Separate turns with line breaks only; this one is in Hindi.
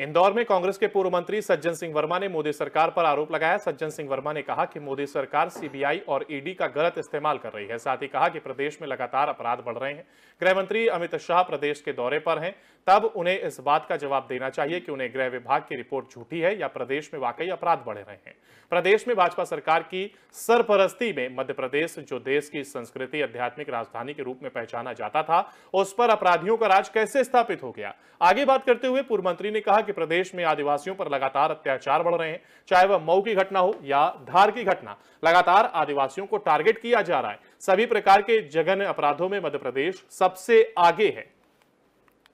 इंदौर में कांग्रेस के पूर्व मंत्री सज्जन सिंह वर्मा ने मोदी सरकार पर आरोप लगाया सज्जन सिंह वर्मा ने कहा कि मोदी सरकार सीबीआई और ईडी का गलत इस्तेमाल कर रही है साथ ही कहा कि प्रदेश में लगातार अपराध बढ़ रहे हैं गृह मंत्री अमित शाह प्रदेश के दौरे पर हैं तब उन्हें इस बात का जवाब देना चाहिए कि उन्हें गृह विभाग की रिपोर्ट झूठी है या प्रदेश में वाकई अपराध बढ़ रहे हैं प्रदेश में भाजपा सरकार की सरपरस्ती में मध्य प्रदेश जो देश की संस्कृति आध्यात्मिक राजधानी के रूप में पहचाना जाता था उस पर अपराधियों का राज कैसे स्थापित हो गया आगे बात करते हुए पूर्व मंत्री ने कहा कि प्रदेश में आदिवासियों पर लगातार अत्याचार बढ़ रहे हैं चाहे वह मऊ की घटना हो या धार की घटना लगातार आदिवासियों को टारगेट किया जा रहा है सभी प्रकार के जघन अपराधों में मध्य प्रदेश सबसे आगे है